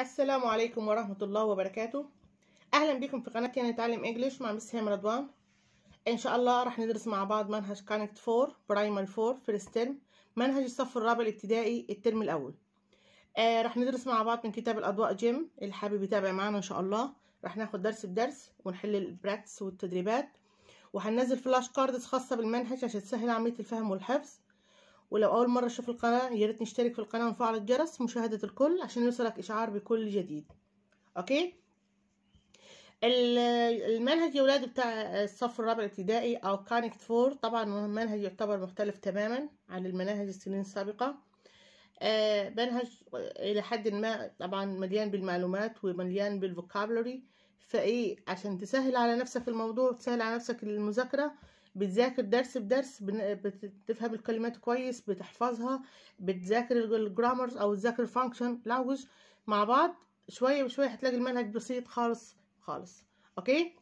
السلام عليكم ورحمة الله وبركاته أهلا بكم في قناتي نتعلم إنجليش مع مس هام رضوان إن شاء الله راح ندرس مع بعض منهج كونكت فور برايمر فور فيرست ترم منهج الصف الرابع الابتدائي الترم الأول آه راح ندرس مع بعض من كتاب الأضواء جيم اللي حابب يتابع معانا إن شاء الله راح ناخد درس بدرس ونحل البراكتس والتدريبات وهننزل فلاش كاردز خاصة بالمنهج عشان تسهل عملية الفهم والحفظ ولو اول مره تشوف القناه يا ريت تشترك في القناه وفعل الجرس مشاهده الكل عشان يوصلك اشعار بكل جديد اوكي المنهج يا ولاد بتاع الصف الرابع الابتدائي او كانكت فور طبعا المنهج يعتبر مختلف تماما عن المناهج السنين السابقه آه، منهج الى حد ما طبعا مليان بالمعلومات ومليان بالفوكابلوري فايه عشان تسهل على نفسك الموضوع تسهل على نفسك المذاكره بتذاكر درس بدرس بتفهم الكلمات كويس بتحفظها بتذاكر الجرامرز او تذاكر فانكشن لانجوج مع بعض شويه بشويه هتلاقي المنهج بسيط خالص خالص اوكي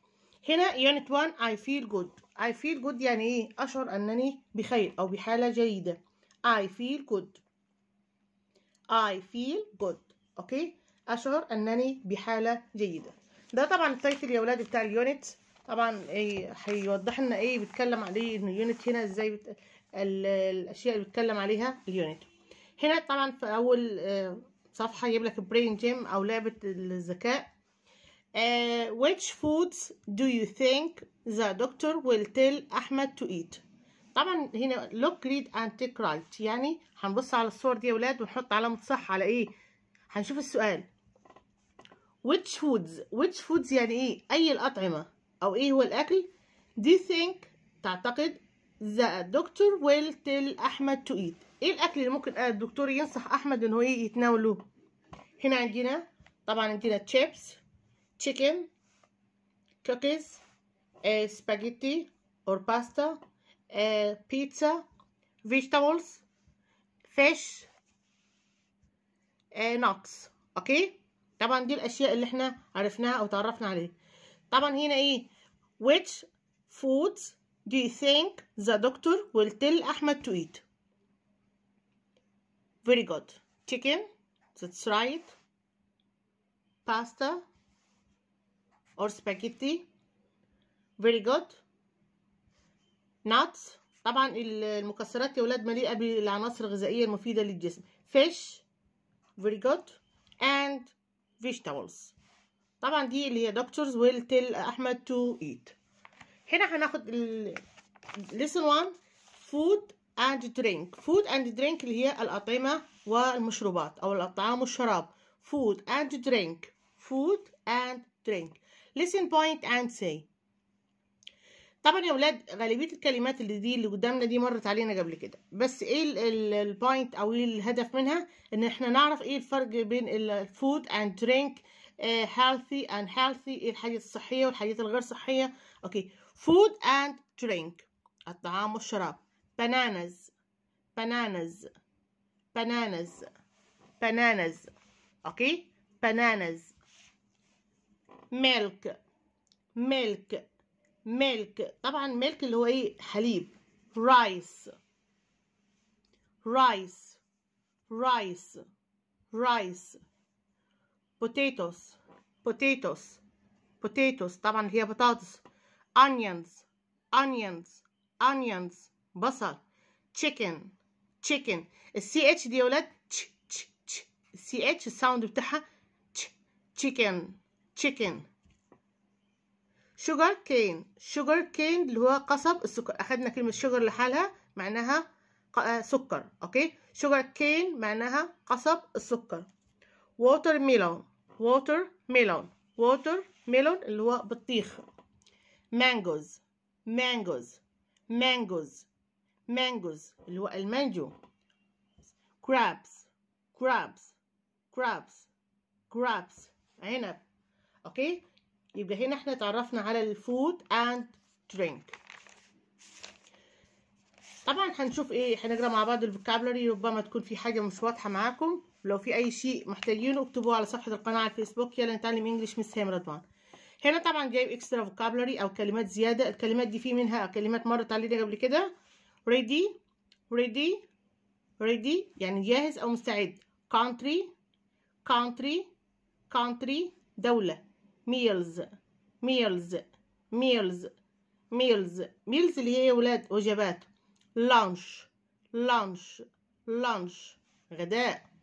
هنا يونت 1 اي فيل جود اي فيل جود يعني ايه اشعر انني بخير او بحاله جيده اي فيل جود اي فيل جود اوكي اشعر انني بحاله جيده ده طبعا التايتل يا اولاد بتاع اليونت طبعا ايه هيوضح لنا ايه بيتكلم عليه ان اليونت هنا ازاي بت... الاشياء اللي بيتكلم عليها اليونت هنا طبعا في اول آه، صفحه يجيب لك برين جيم او لعبه الذكاء Uh, which foods do you think the doctor will tell أحمد to eat طبعا هنا look read and take right يعني هنبص على الصور دي يا ولاد ونحط علامة صح على ايه هنشوف السؤال which foods which foods يعني ايه اي الأطعمة أو إيه هو الأكل do you think تعتقد the doctor will tell أحمد to eat إيه الأكل اللي ممكن آه، الدكتور ينصح أحمد إن هو يتناوله هنا عندنا طبعا عندنا chips chicken cookies uh, spaghetti or pasta uh, pizza vegetables fish uh, nuts اوكي طبعا دي الاشياء اللي احنا عرفناها او تعرفنا عليها طبعا هنا ايه Which foods do you think the doctor will tell Ahmed to eat? Very good. Chicken, that's right. Pasta or spaghetti. Very good. Nuts. طبعا المكسرات يا ولاد مليئة بالعناصر الغذائية المفيدة للجسم. Fish. Very good. And vegetables. طبعا دي اللي هي دكتورز ويل تيل احمد تو ايت هنا هناخد ليسن 1 فود اند درينك فود اند درينك اللي هي الأطعمة والمشروبات أو الطعام والشراب فود اند درينك فود اند درينك listen point and say طبعا يا ولاد غالبية الكلمات اللي دي اللي قدامنا دي مرت علينا قبل كده بس ايه البوينت او ايه الهدف منها ان احنا نعرف ايه الفرق بين الفود اند درينك healthy and healthy الحاجات الصحية والحاجات الغير صحية okay food and drink الطعام والشراب bananas bananas bananas bananas okay bananas milk milk milk طبعا milk اللي هو ايه حليب rice rice rice rice potatoes potatoes potatoes طبعا هي بطاطس onions onions onions بصل chicken chicken السي اتش دي ولاد تش تش تش السي اتش الساوند بتاعها تش chicken chicken sugar cane sugar cane اللي هو قصب السكر اخدنا كلمة sugar لحالها معناها آه، سكر اوكي sugar cane معناها قصب السكر ووتر ميلون ووتر ميلون ووتر ميلون اللي هو بطيخ مانجوز مانجوز مانجوز مانجوز اللي هو المانجو كرابس كرابس كرابس كرابس عنب اوكي يبقى هنا احنا اتعرفنا على الفود اند درينك طبعا هنشوف ايه هنقرا مع بعض الفوكابلري ربما تكون في حاجه مش واضحه معاكم لو في اي شيء محتاجينه اكتبوه على صفحه القناه على الفيسبوك يلا نتعلم انجلش مس هام رضوان هنا طبعا جايب اكسترا فوكابلري او كلمات زياده الكلمات دي في منها كلمات مرت علينا قبل كده ريدي ريدي ريدي يعني جاهز او مستعد كونتري كونتري كونتري دوله ميلز ميلز ميلز ميلز ميلز اللي هي ولاد وجبات لانش لانش لانش غداء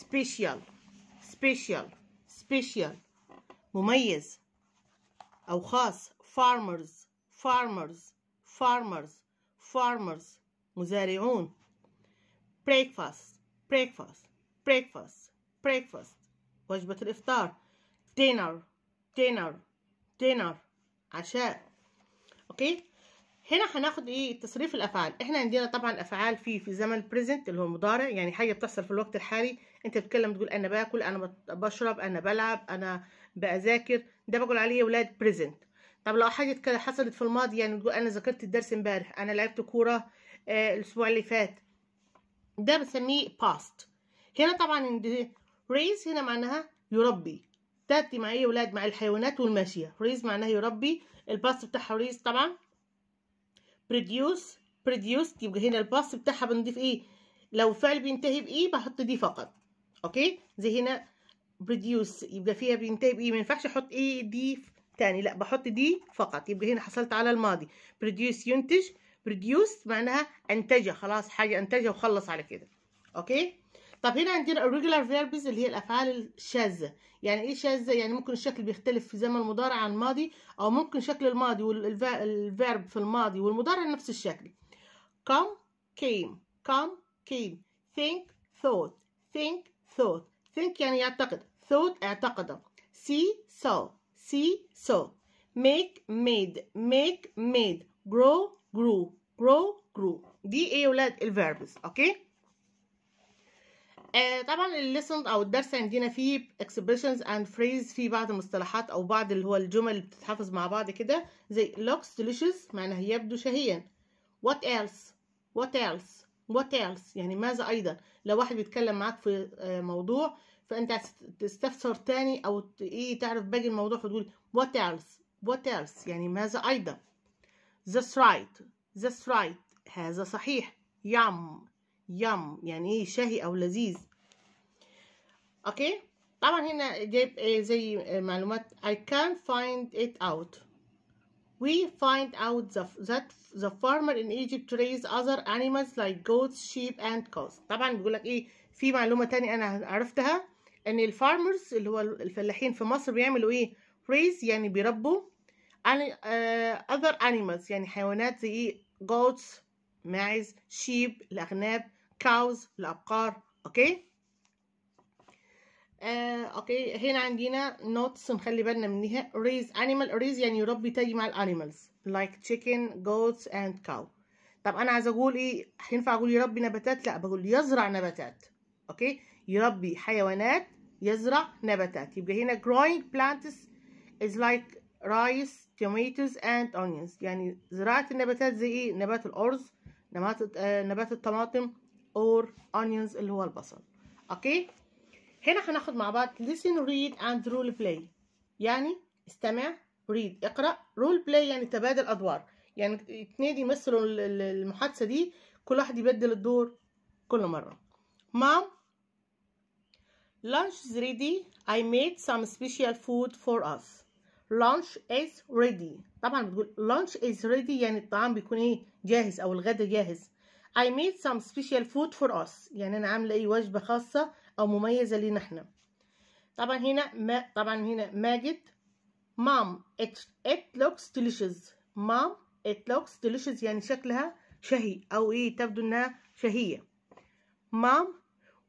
سبيشال سبيشال سبيشال مميز أو خاص فارمرز فارمرز فارمرز فارمرز مزارعون بريكفاست بريكفاست بريكفاست بريكفاست وجبة الإفطار دينر دينر دينر عشاء أوكي هنا هناخد ايه تصريف الافعال احنا عندنا طبعا افعال في في زمن بريزنت اللي هو مضارع يعني حاجه بتحصل في الوقت الحالي انت بتتكلم تقول انا باكل انا بشرب انا بلعب انا بذاكر ده بقول عليه اولاد ولاد بريزنت طب لو حاجه كده حصلت في الماضي يعني تقول انا ذاكرت الدرس امبارح انا لعبت كوره آه الاسبوع اللي فات ده بسميه باست هنا طبعا ريز هنا معناها يربي تاتي مع ايه اولاد ولاد مع الحيوانات والماشيه ريز معناها يربي الباست بتاعها ريز طبعا بروديوس بروديوس يبقى هنا الباست بتاعها بنضيف ايه لو فعل بينتهي بايه بحط دي فقط اوكي زي هنا بروديوس يبقى فيها بينتهي بايه ما ينفعش احط ايه دي تاني لا بحط دي فقط يبقى هنا حصلت على الماضي بروديوس ينتج بروديوس معناها انتج خلاص حاجه انتجها وخلص على كده اوكي طب هنا عندنا الريجولار فيربز اللي هي الافعال الشاذه يعني ايه شاذه يعني ممكن الشكل بيختلف في زمن المضارع عن الماضي او ممكن شكل الماضي والفيرب في الماضي والمضارع نفس الشكل come came come came think thought think thought think يعني يعتقد thought اعتقد see saw see saw make made make made grow grew grow grew دي ايه يا ولاد الفيربز اوكي آه طبعا الليسن او الدرس عندنا فيه expressions and فريز فيه بعض المصطلحات او بعض اللي هو الجمل اللي بتتحفظ مع بعض كده زي looks delicious معناها يبدو شهيا what else what else what else يعني ماذا ايضا لو واحد بيتكلم معاك في آه، موضوع فانت تستفسر تاني او ايه تعرف باقي الموضوع فتقول وات ايلس وات ايلس يعني ماذا ايضا this right this right هذا صحيح يام يام يعني ايه شهي او لذيذ اوكي طبعا هنا جايب إيه، زي آه، معلومات I can't find it out We find out the, that the farmer in Egypt raised other animals like goats, sheep and cows. طبعا بيقول لك ايه في معلومة تانية انا عرفتها ان الفارمرز اللي هو الفلاحين في مصر بيعملوا ايه raise يعني بيربوا آه، other animals يعني حيوانات زي ايه goats ماعز sheep الأغناب cows الابقار اوكي okay? آه، اوكي هنا عندنا نوتس نخلي بالنا منها ريز انيمال ريز يعني يربي تاجي مع الانيمالز لايك تشيكن جوتس اند كاو طب انا عايز اقول ايه هينفع اقول يربي نباتات لا بقول يزرع نباتات اوكي يربي حيوانات يزرع نباتات يبقى هنا growing plants is like rice tomatoes and onions يعني زراعه النباتات زي ايه نبات الارز نبات آه، نبات الطماطم or onions اللي هو البصل اوكي okay? هنا هناخد مع بعض listen read and role play يعني استمع read اقرأ role play يعني تبادل أدوار يعني اتنين يمثلوا المحادثة دي كل واحد يبدل الدور كل مرة مام lunch is ready I made some special food for us lunch is ready طبعا بتقول lunch is ready يعني الطعام بيكون ايه جاهز او الغدا جاهز I made some special food for us يعني انا عامله ايه وجبه خاصه أو مميزة لينا احنا طبعا هنا ما طبعا هنا ماجد مام ات لوكس looks مام ات لوكس delicious يعني شكلها شهي أو إيه تبدو إنها شهية مام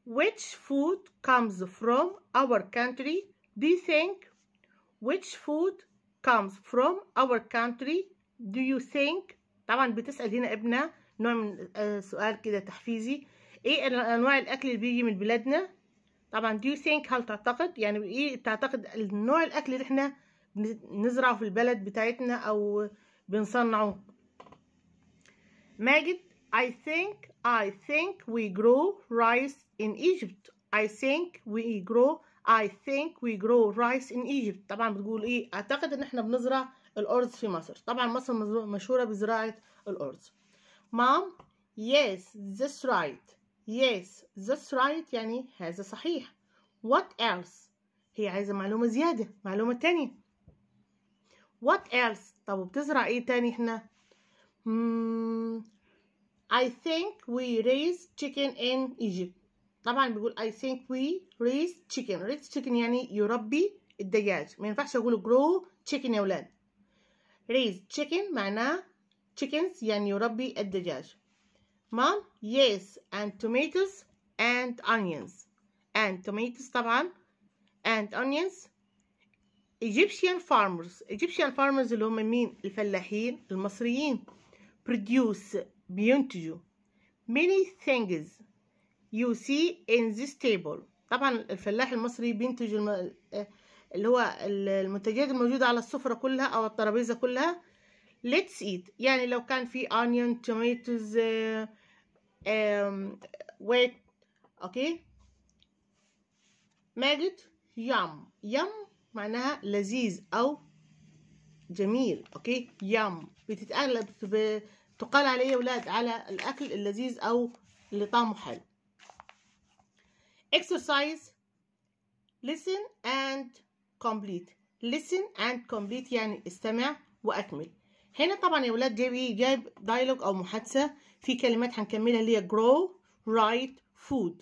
which food comes from our country do you think which food comes from our country do you think طبعا بتسأل هنا ابنها نوع من آه، سؤال كده تحفيزي ايه انواع الاكل اللي بيجي من بلادنا طبعا do you think هل تعتقد يعني ايه تعتقد النوع الاكل اللي احنا نزرعه في البلد بتاعتنا او بنصنعه ماجد I think I think we grow rice in Egypt I think we grow I think we grow rice in Egypt طبعا بتقول ايه اعتقد ان احنا بنزرع الارز في مصر طبعا مصر مشهورة بزراعة الارز mom yes that's right Yes, that's right يعني هذا صحيح. What else؟ هي عايزة معلومة زيادة، معلومة تانية. What else؟ طب وبتزرع ايه تاني احنا؟ hmm, I think we raise chicken in Egypt. طبعا بيقول I think we raise chicken. Raise chicken يعني يربي الدجاج. ما ينفعش اقول grow chicken يا ولاد. Raise chicken معناه chickens يعني يربي الدجاج. Mom, yes. And tomatoes and onions. And tomatoes طبعا. And onions. Egyptian farmers. Egyptian farmers اللي هم مين؟ الفلاحين المصريين. Produce بينتجوا. Many things you see in this table. طبعا الفلاح المصري بينتج الم... اللي هو المنتجات الموجودة على السفرة كلها أو الترابيزة كلها. Let's eat. يعني لو كان في onion, tomatoes, uh, um, wait okay ماجد يم يم معناها لذيذ او جميل اوكي يم بتتقلب تقال عليه يا ولاد على الاكل اللذيذ او اللي طعمه حلو exercise listen and complete listen and complete يعني استمع واكمل هنا طبعا يا ولاد جايب جايب دايلوج او محادثه في كلمات هنكملها اللي هي grow right food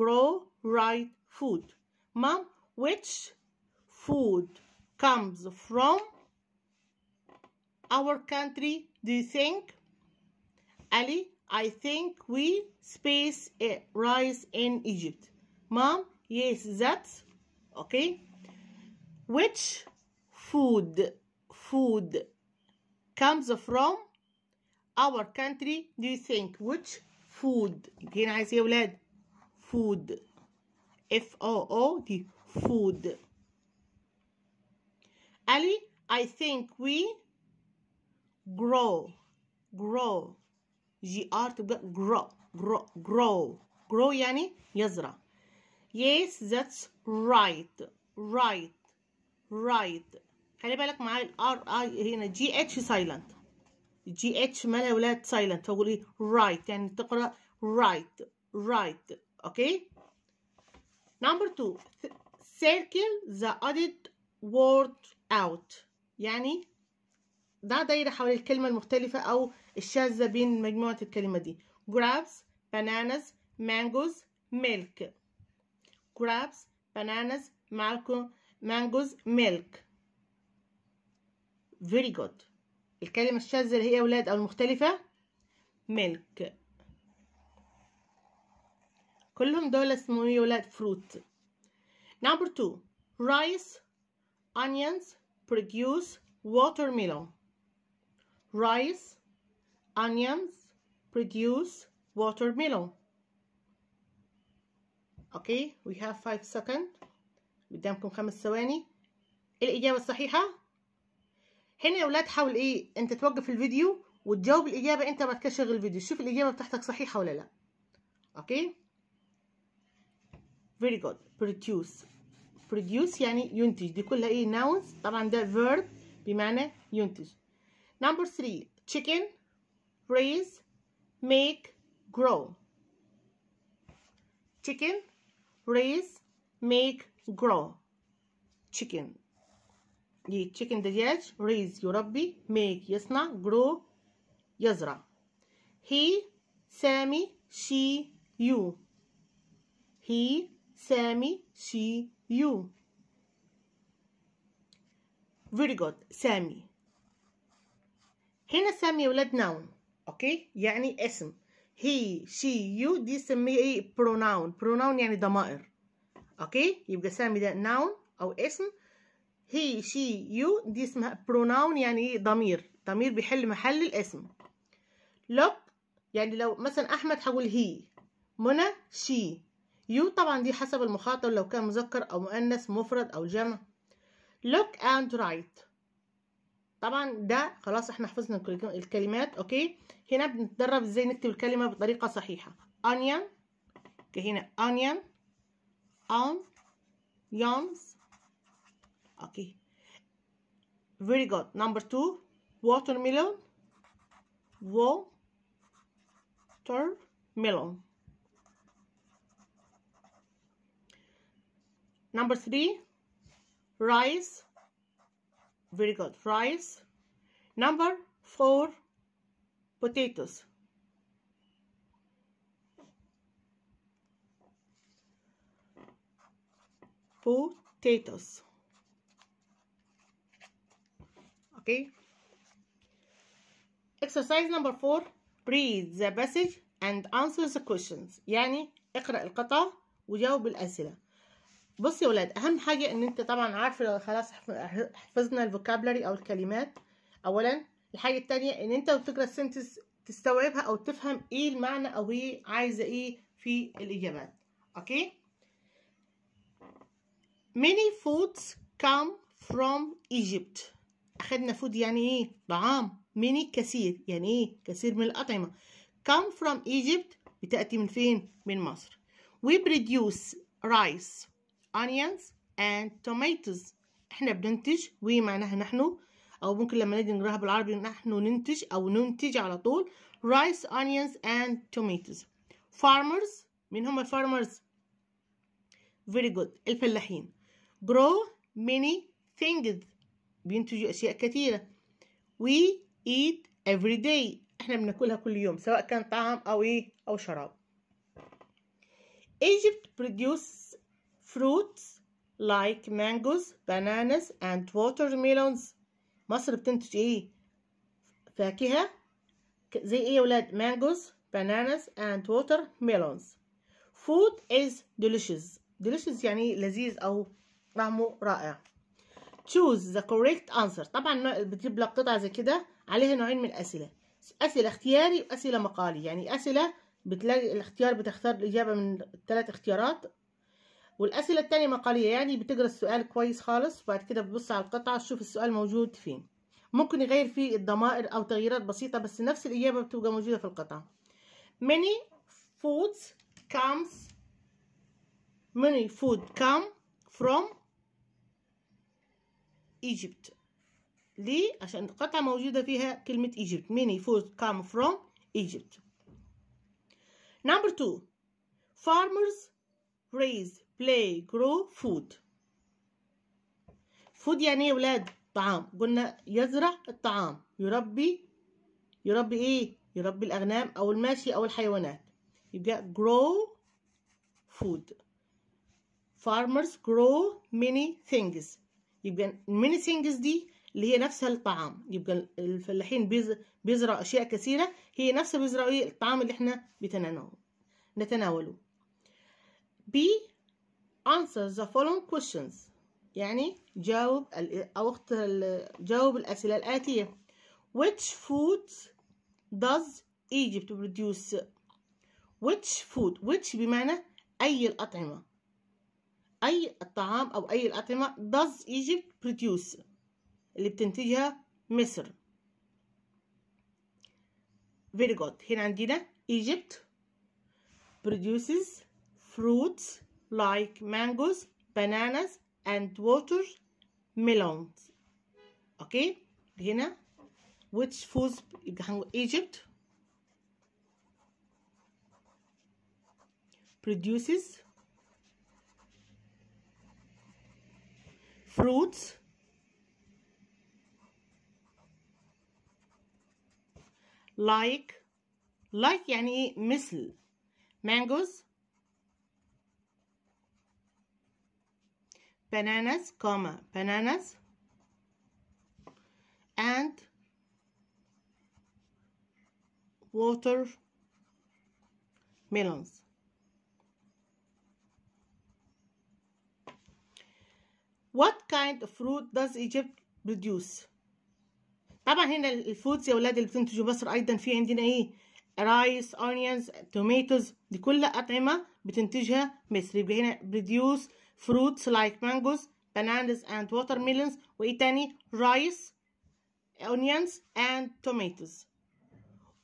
grow right food mom which food comes from our country do you think Ali I think we space rice in Egypt mom yes that's okay which food food comes from our country do you think which food Can I say, ولاد food F O O D food Ali I think we grow grow G-R, ار grow grow grow grow يعني يزرع yes that's right right right خلي بالك معايا الار اي هنا جي اتش سايلنت جي اتش مالها ولاد سايلنت فبقول ايه رايت يعني تقرا رايت رايت اوكي نمبر 2 circle the added word out يعني ده دايرة حول الكلمة المختلفة أو الشاذة بين مجموعة الكلمة دي grabs bananas mangoes milk grabs bananas مالكم mangoes milk very good الكلمة الشاذة اللي هي ولاد أو المختلفة milk كلهم دول اسمهم ايه fruit number two rice onions produce watermelon rice onions produce watermelon okay we have five seconds قدامكم خمس ثواني الإجابة الصحيحة هنا يا اولاد حاول ايه انت توقف الفيديو وتجاوب الاجابه انت بعد كده شغل الفيديو شوف الاجابه بتاعتك صحيحه ولا لا اوكي very good produce produce يعني ينتج دي كلها ايه nouns طبعا ده verb بمعنى ينتج number 3 chicken raise make grow chicken raise make grow chicken لتشيكن دجاج ريز يربي ميك يصنع جرو يزرع هي سامي شي يو هي سامي شي يو very good سامي هنا سامي ولد ولاد اوكي يعني اسم هي شي يو دي سمي ايه pronoun pronoun يعني ضمائر اوكي يبقى سامي ده noun او اسم هي شي يو دي اسمها بروناون يعني ايه ضمير ضمير بيحل محل الاسم لوك يعني لو مثلا احمد هقول هي منى شي يو طبعا دي حسب المخاطب لو كان مذكر او مؤنث مفرد او جمع لوك اند رايت طبعا ده خلاص احنا حفظنا الكلمات اوكي هنا بنتدرب ازاي نكتب الكلمه بطريقه صحيحه onion هنا onion on yums okay very good number two watermelon watermelon number three rice very good rice number four potatoes potatoes okay exercise number 4 read the passage and answer the questions يعني اقرأ القطع وجاوب الأسئلة بص يا ولاد أهم حاجة إن أنت طبعا عارفة خلاص حفظنا الفوكابلري أو الكلمات أولا الحاجة التانية إن أنت بتقرأ السنتس تستوعبها أو تفهم إيه المعنى أو إيه عايزة إيه في الإجابات أوكي Many foods come from Egypt أخذنا فود يعني إيه طعام من كثير يعني إيه كثير من الأطعمة come from Egypt بتأتي من فين من مصر we produce rice onions and tomatoes احنا بننتج we معناها نحن او ممكن لما نيجي نقراها بالعربي نحن ننتج او ننتج على طول rice onions and tomatoes farmers مين هم farmers very good الفلاحين grow many things بينتجوا أشياء كثيرة we eat every day احنا بناكلها كل يوم سواء كان طعام أو إيه أو شراب Egypt produce fruits like mangoes, bananas and watermelons مصر بتنتج إيه فاكهة زي إيه يا ولاد mangoes, bananas and watermelons food is delicious delicious يعني لذيذ أو طعمه رائع choose the correct answer طبعا بتجيب لك قطعه زي كده عليها نوعين من الاسئله اسئله اختياري واسئله مقالي يعني اسئله بتلاقي الاختيار بتختار الاجابه من الثلاث اختيارات والاسئله الثانيه مقاليه يعني بتقرا السؤال كويس خالص وبعد كده بتبص على القطعه تشوف السؤال موجود فين ممكن يغير فيه الضمائر او تغييرات بسيطه بس نفس الاجابه بتبقى موجوده في القطعه many foods comes many food come from ايجيبت ليه؟ عشان قطعة موجودة فيها كلمة Egypt many food come from Egypt number 2 farmers raise play grow food food يعني ايه يا ولاد؟ طعام قلنا يزرع الطعام يربي يربي ايه؟ يربي الأغنام أو الماشي أو الحيوانات يبقى grow food farmers grow many things يبقى الميني ثينجز دي اللي هي نفسها الطعام يبقى الفلاحين بيزرعوا أشياء كثيرة هي نفسها بيزرعوا إيه الطعام اللي إحنا بتناوله نتناوله B answer the following questions يعني جاوب أو جاوب الأسئلة الآتية which food does Egypt produce which food which بمعنى أي الأطعمة أي الطعام أو أي الأطعمة does Egypt produce اللي بتنتجها مصر very good هنا عندنا Egypt produces fruits like mangoes bananas and water melons okay هنا which foods Egypt produces fruits, like like any missile, mangoes bananas comma bananas and water melons What kind of fruit does Egypt produce? طبعا هنا الفودز يا ولاد اللي بتنتجوا مصر ايضا في عندنا ايه رايس اونيونز توميتوز دي كلها اطعمه بتنتجها مصر يبقى هنا فروتس لايك مانجوز بانانز اند and ميلونز وايه تاني رايس onions and tomatoes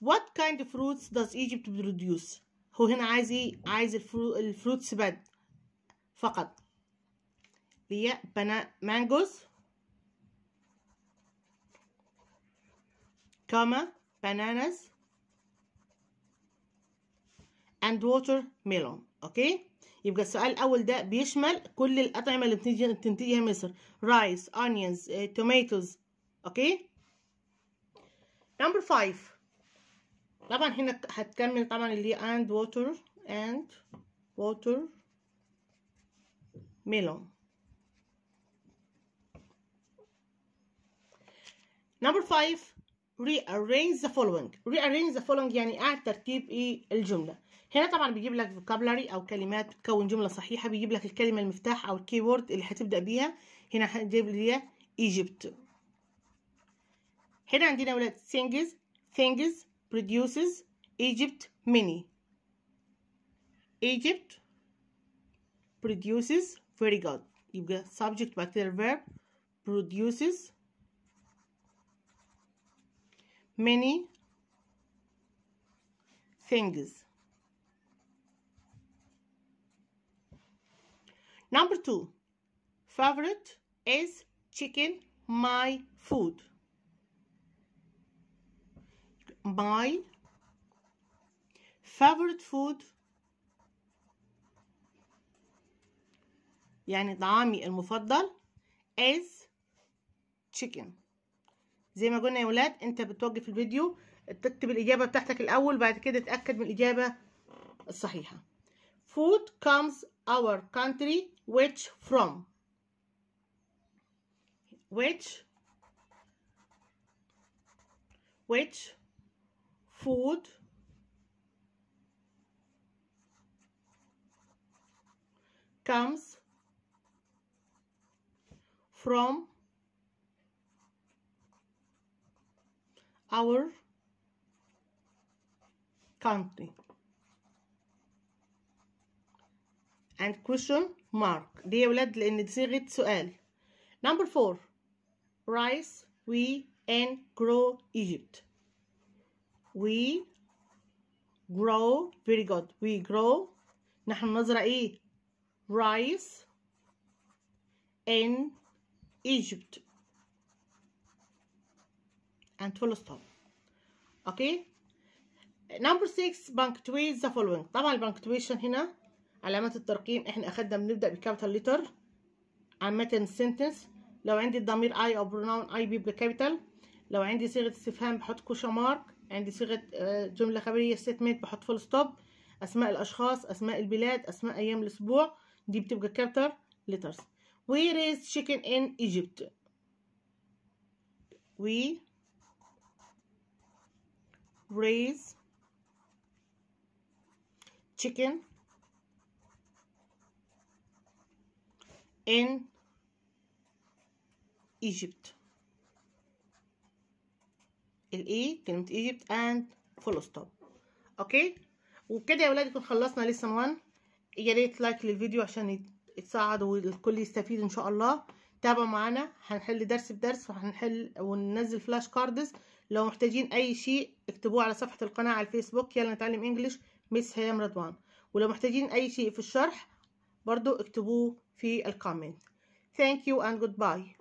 what kind of fruits does Egypt produce هو هنا عايز ايه عايز الفرو... الفروتس بد فقط بنا مانجوز كاما بانانز اند ووتر ميلون اوكي يبقى السؤال الاول ده بيشمل كل الاطعمه اللي بتنتجها بتنتجها مصر رايس اونيونز توماتوز اوكي نمبر 5 طبعا هنا هتكمل طبعا اللي اند ووتر اند ووتر ميلون number five rearrange the following rearrange the following يعني اعد ترتيب ايه الجمله هنا طبعا بيجيب لك vocabulary او كلمات تكون جمله صحيحه بيجيب لك الكلمه المفتاح او الكي وورد اللي هتبدا بيها هنا هنجيب لي ايجيبت هنا عندنا ولاد things things produces Egypt many Egypt produces very good يبقى subject بعد كده verb produces many things. Number two, favorite is chicken, my food. My favorite food يعني طعامي المفضل is chicken زي ما قلنا يا ولاد انت بتوقف الفيديو تكتب الاجابه بتاعتك الاول بعد كده تاكد من الاجابه الصحيحه food comes our country which from which which food comes from our country and question mark دي يا ولاد لان صيغه سؤال number four rice we and grow Egypt we grow very good we grow نحن نزرع ايه rice in Egypt and full stop okay number 6 punctuate the following طبعا البنكتويشن هنا علامات الترقيم احنا اخدنا بنبدا بالكابيتال لتر عامه سنتنس لو عندي الضمير I او بروناون I بيبقى كابيتال لو عندي صيغه استفهام بحط كوشا مارك عندي صيغه آه، جمله خبريه statement بحط فول ستوب اسماء الاشخاص اسماء البلاد اسماء ايام الاسبوع دي بتبقى كابيتال لترز. وي ريز تشيكن ان ايجيبت وي raise chicken in Egypt الاي e, كلمة Egypt and full stop اوكي وبكده يا ولاد يكون خلصنا لسن 1 يا ريت لايك للفيديو عشان يتساعد والكل يستفيد ان شاء الله تابعوا معانا هنحل درس بدرس وهنحل وننزل فلاش كاردز لو محتاجين اي شيء اكتبوه على صفحه القناه على الفيسبوك يلا نتعلم انجليش مس هيام رضوان ولو محتاجين اي شيء في الشرح برضو اكتبوه في الكومنت يو اند جود باي